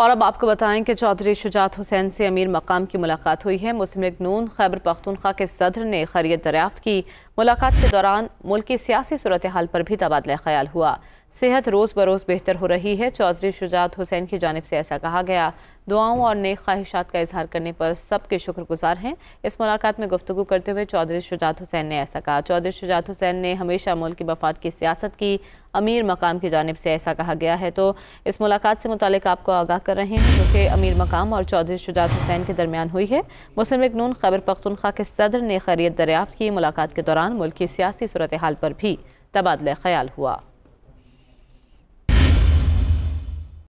और अब आपको बताएं कि चौधरी शुजात हुसैन से अमीर मकाम की मुलाकात हुई है मुस्लिम लीग नून खैबर पख्तूनख्वा के सदर ने खैरियत दरियाफ्त की मुलाकात के दौरान मुल्क की सियासी सूरत हाल पर भी तबादला ख्याल हुआ सेहत रोज़ बरोज़ बेहतर हो रही है चौधरी शुजात हुसैन की जानब से ऐसा कहा गया दुआओं और नेक ख्वाहिशात का इजहार करने पर सबके शुक्रगुजार हैं इस मुलाकात में गुफ्तु करते हुए चौधरी शुजात हुसैन ने ऐसा कहा चौधरी शुजात हुसैन ने हमेशा मुल्क की वफात की सियासत की अमीर मकाम की जानब से ऐसा कहा गया है तो इस मुलाकात से मुतल आपको आगाह कर रहे हैं क्योंकि अमीर मकाम और चौधरी शुजात हुसैन के दरमियान हुई है मुस्लिम नून खैबर पख्तनख्वा के सदर ने खैरियत दरियाफ्त की मुलाकात के दौरान मुल्क की सियासी सूरत हाल पर भी तबादला ख्याल हुआ